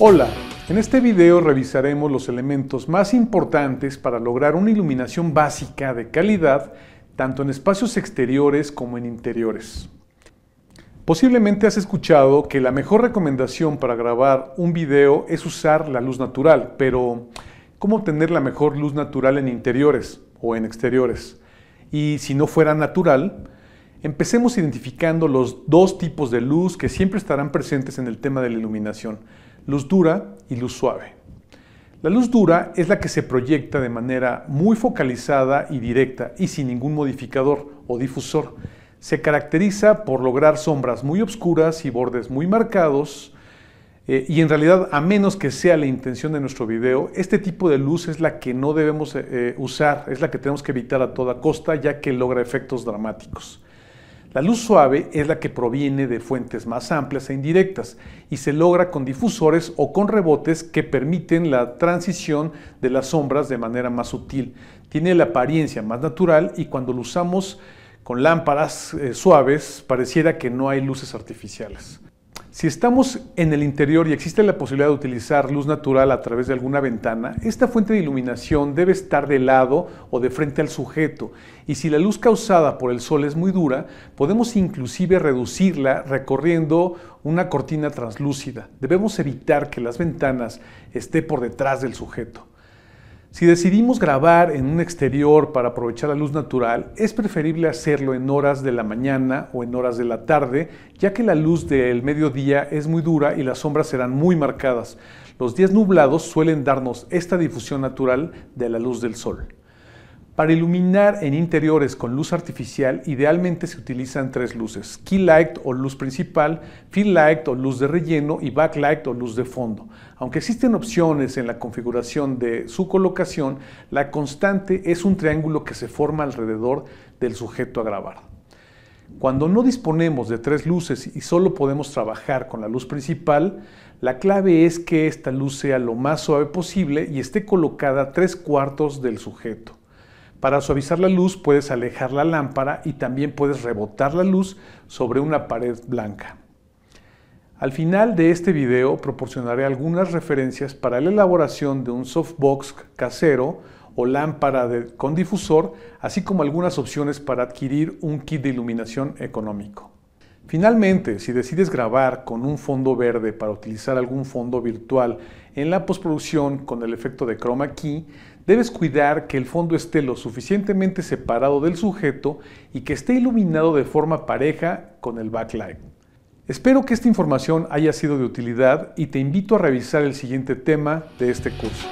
Hola, en este video revisaremos los elementos más importantes para lograr una iluminación básica de calidad tanto en espacios exteriores como en interiores. Posiblemente has escuchado que la mejor recomendación para grabar un video es usar la luz natural, pero ¿cómo obtener la mejor luz natural en interiores o en exteriores? Y si no fuera natural, empecemos identificando los dos tipos de luz que siempre estarán presentes en el tema de la iluminación luz dura y luz suave. La luz dura es la que se proyecta de manera muy focalizada y directa y sin ningún modificador o difusor. Se caracteriza por lograr sombras muy oscuras y bordes muy marcados. Eh, y en realidad, a menos que sea la intención de nuestro video, este tipo de luz es la que no debemos eh, usar, es la que tenemos que evitar a toda costa, ya que logra efectos dramáticos. La luz suave es la que proviene de fuentes más amplias e indirectas y se logra con difusores o con rebotes que permiten la transición de las sombras de manera más sutil. Tiene la apariencia más natural y cuando lo usamos con lámparas eh, suaves pareciera que no hay luces artificiales. Si estamos en el interior y existe la posibilidad de utilizar luz natural a través de alguna ventana, esta fuente de iluminación debe estar de lado o de frente al sujeto. Y si la luz causada por el sol es muy dura, podemos inclusive reducirla recorriendo una cortina translúcida. Debemos evitar que las ventanas esté por detrás del sujeto. Si decidimos grabar en un exterior para aprovechar la luz natural, es preferible hacerlo en horas de la mañana o en horas de la tarde, ya que la luz del mediodía es muy dura y las sombras serán muy marcadas. Los días nublados suelen darnos esta difusión natural de la luz del sol. Para iluminar en interiores con luz artificial, idealmente se utilizan tres luces, key light o luz principal, fill light o luz de relleno y backlight o luz de fondo. Aunque existen opciones en la configuración de su colocación, la constante es un triángulo que se forma alrededor del sujeto a grabar. Cuando no disponemos de tres luces y solo podemos trabajar con la luz principal, la clave es que esta luz sea lo más suave posible y esté colocada tres cuartos del sujeto. Para suavizar la luz puedes alejar la lámpara y también puedes rebotar la luz sobre una pared blanca. Al final de este video proporcionaré algunas referencias para la elaboración de un softbox casero o lámpara con difusor, así como algunas opciones para adquirir un kit de iluminación económico. Finalmente, si decides grabar con un fondo verde para utilizar algún fondo virtual en la postproducción con el efecto de chroma key, debes cuidar que el fondo esté lo suficientemente separado del sujeto y que esté iluminado de forma pareja con el backlight. Espero que esta información haya sido de utilidad y te invito a revisar el siguiente tema de este curso.